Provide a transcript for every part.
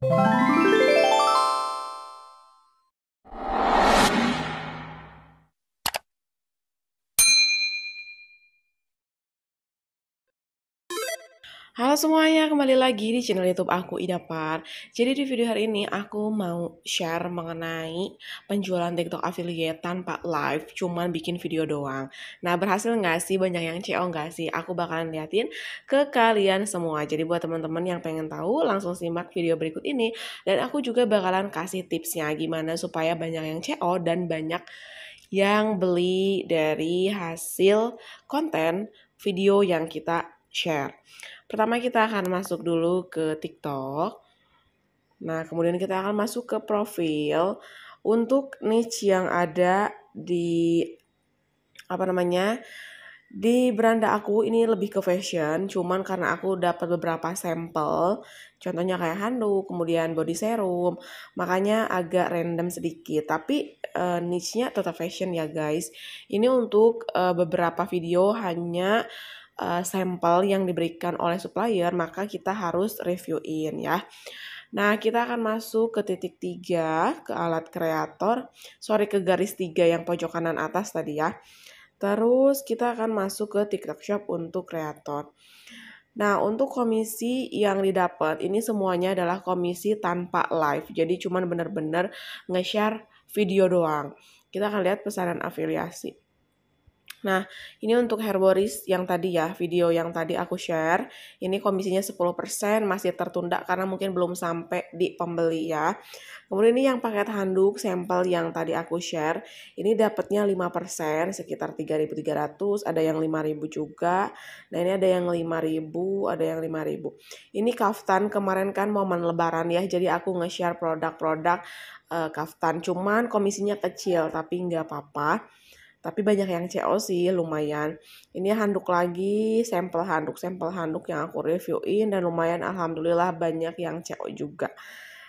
Música Halo semuanya, kembali lagi di channel YouTube aku Ida Par. Jadi di video hari ini aku mau share mengenai penjualan TikTok affiliate tanpa live, cuman bikin video doang. Nah, berhasil nggak sih banyak yang CEO nggak sih? Aku bakalan liatin ke kalian semua. Jadi buat teman-teman yang pengen tahu, langsung simak video berikut ini dan aku juga bakalan kasih tipsnya gimana supaya banyak yang CEO dan banyak yang beli dari hasil konten video yang kita share. Pertama kita akan masuk dulu ke TikTok. Nah, kemudian kita akan masuk ke profil untuk niche yang ada di apa namanya? Di beranda aku ini lebih ke fashion, cuman karena aku dapat beberapa sampel, contohnya kayak handuk, kemudian body serum, makanya agak random sedikit. Tapi uh, niche-nya tetap fashion ya guys. Ini untuk uh, beberapa video hanya uh, sampel yang diberikan oleh supplier, maka kita harus reviewin ya. Nah, kita akan masuk ke titik 3, ke alat kreator. Sorry, ke garis 3 yang pojok kanan atas tadi ya. Terus kita akan masuk ke TikTok Shop untuk kreator. Nah, untuk komisi yang didapat, ini semuanya adalah komisi tanpa live. Jadi, cuman bener-bener nge-share video doang. Kita akan lihat pesanan afiliasi. Nah, ini untuk herboris yang tadi ya, video yang tadi aku share. Ini komisinya 10% masih tertunda karena mungkin belum sampai di pembeli ya. Kemudian ini yang paket handuk sampel yang tadi aku share, ini dapatnya 5% sekitar 3.300, ada yang 5.000 juga. Nah, ini ada yang 5.000, ada yang 5.000. Ini kaftan kemarin kan momen lebaran ya, jadi aku nge-share produk-produk uh, kaftan. Cuman komisinya kecil, tapi nggak apa-apa tapi banyak yang CO sih lumayan. Ini handuk lagi, sampel handuk, sampel handuk yang aku reviewin dan lumayan alhamdulillah banyak yang CO juga.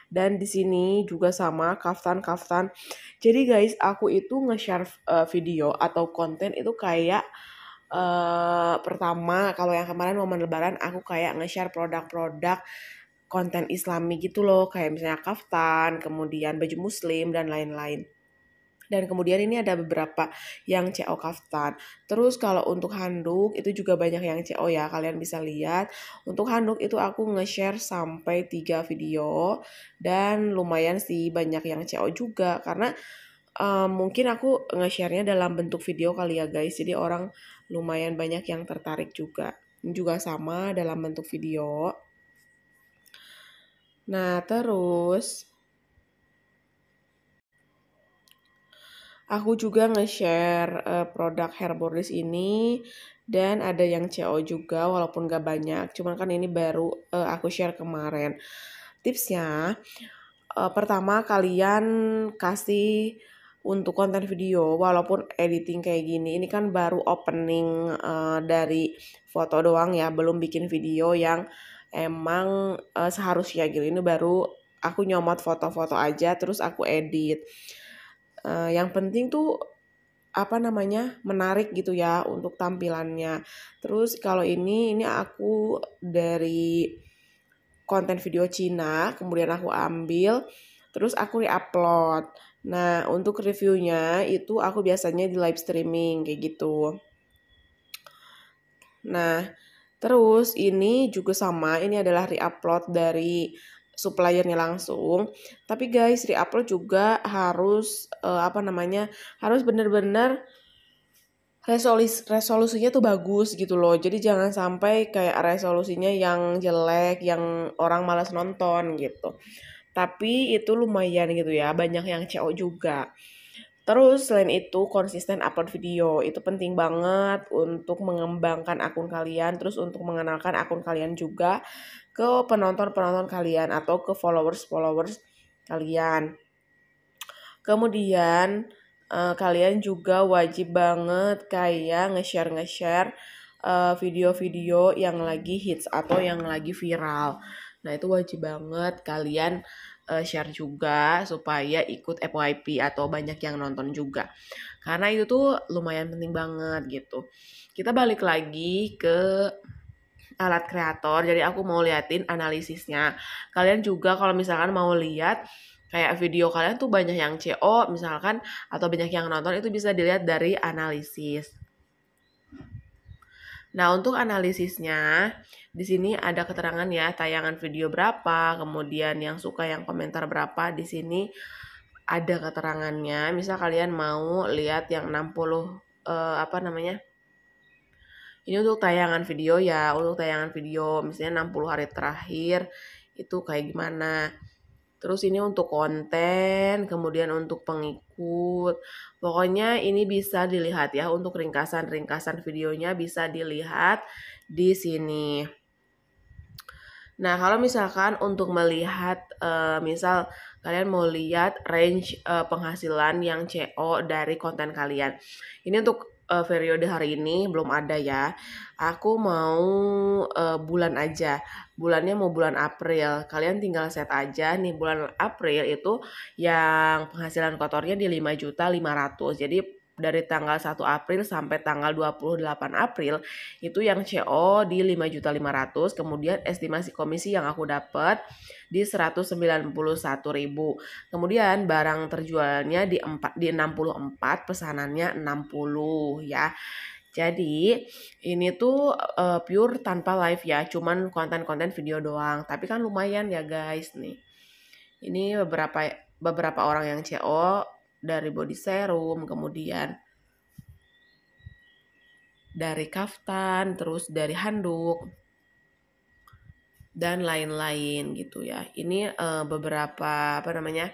Dan di sini juga sama kaftan-kaftan. Jadi guys, aku itu nge-share uh, video atau konten itu kayak uh, pertama kalau yang kemarin momen lebaran aku kayak nge-share produk-produk konten islami gitu loh kayak misalnya kaftan kemudian baju muslim dan lain-lain dan kemudian ini ada beberapa yang CO kaftan. Terus kalau untuk handuk itu juga banyak yang CO ya, kalian bisa lihat. Untuk handuk itu aku nge-share sampai 3 video dan lumayan sih banyak yang CO juga karena Um, mungkin aku nge sharenya dalam bentuk video kali ya guys jadi orang lumayan banyak yang tertarik juga juga sama dalam bentuk video nah terus aku juga nge-share uh, produk Herbordis ini dan ada yang CO juga walaupun gak banyak cuman kan ini baru uh, aku share kemarin tipsnya uh, pertama kalian kasih untuk konten video walaupun editing kayak gini ini kan baru opening uh, dari foto doang ya belum bikin video yang emang uh, seharusnya gitu ini baru aku nyomot foto-foto aja terus aku edit uh, yang penting tuh apa namanya menarik gitu ya untuk tampilannya terus kalau ini ini aku dari konten video Cina kemudian aku ambil terus aku reupload nah untuk reviewnya itu aku biasanya di live streaming kayak gitu nah terus ini juga sama ini adalah reupload dari suppliernya langsung. Tapi guys, reupload juga harus uh, apa namanya? harus benar-benar resolus resolusinya tuh bagus gitu loh. Jadi jangan sampai kayak resolusinya yang jelek, yang orang malas nonton gitu. Tapi itu lumayan gitu ya, banyak yang CO juga. Terus selain itu konsisten upload video itu penting banget untuk mengembangkan akun kalian terus untuk mengenalkan akun kalian juga ke penonton-penonton kalian atau ke followers-followers kalian. Kemudian uh, kalian juga wajib banget kayak nge-share nge-share video video-video yang lagi hits atau yang lagi viral. Nah, itu wajib banget kalian uh, share juga supaya ikut FYP atau banyak yang nonton juga. Karena itu tuh lumayan penting banget gitu. Kita balik lagi ke alat kreator. Jadi aku mau liatin analisisnya. Kalian juga kalau misalkan mau lihat kayak video kalian tuh banyak yang CO misalkan atau banyak yang nonton itu bisa dilihat dari analisis. Nah, untuk analisisnya, di sini ada keterangan ya, tayangan video berapa, kemudian yang suka, yang komentar berapa, di sini ada keterangannya. Misal kalian mau lihat yang 60 eh, apa namanya? Ini untuk tayangan video ya, untuk tayangan video misalnya 60 hari terakhir itu kayak gimana. Terus ini untuk konten, kemudian untuk pengikut. Pokoknya ini bisa dilihat ya untuk ringkasan-ringkasan videonya bisa dilihat di sini. Nah, kalau misalkan untuk melihat eh, misal kalian mau lihat range eh, penghasilan yang CO dari konten kalian. Ini untuk uh, periode hari ini belum ada ya. Aku mau uh, bulan aja. Bulannya mau bulan April. Kalian tinggal set aja nih bulan April itu yang penghasilan kotornya di 5.500. Jadi dari tanggal 1 April sampai tanggal 28 April itu yang CO di 5.500 kemudian estimasi komisi yang aku dapat di 191.000 kemudian barang terjualnya di 4 di 64 pesanannya 60 ya jadi ini tuh uh, pure tanpa live ya cuman konten-konten video doang tapi kan lumayan ya guys nih ini beberapa beberapa orang yang CO dari body serum, kemudian dari kaftan, terus dari handuk dan lain-lain gitu ya. Ini uh, beberapa apa namanya?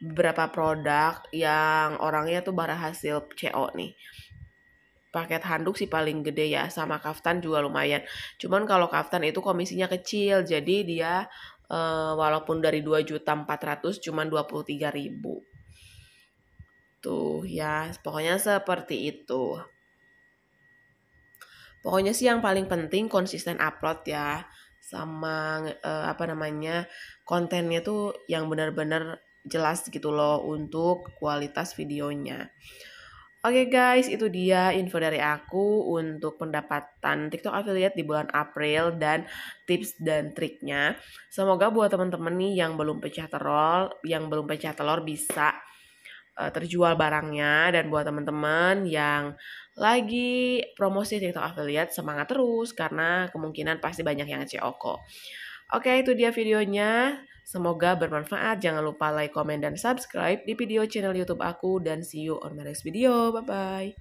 beberapa produk yang orangnya tuh bara hasil CO nih. Paket handuk sih paling gede ya, sama kaftan juga lumayan. Cuman kalau kaftan itu komisinya kecil, jadi dia uh, walaupun dari 2 juta 400 cuman 23 ribu gitu ya. Pokoknya seperti itu. Pokoknya sih yang paling penting konsisten upload ya sama uh, apa namanya kontennya tuh yang benar-benar jelas gitu loh untuk kualitas videonya. Oke okay guys, itu dia info dari aku untuk pendapatan TikTok affiliate di bulan April dan tips dan triknya. Semoga buat teman-teman nih yang belum pecah telur, yang belum pecah telur bisa Eh, terjual barangnya dan buat teman-teman yang lagi promosi TikTok affiliate semangat terus karena kemungkinan pasti banyak yang CO Oke, itu dia videonya. Semoga bermanfaat. Jangan lupa like, comment, dan subscribe di video channel YouTube aku. Dan see you on my next video. Bye-bye.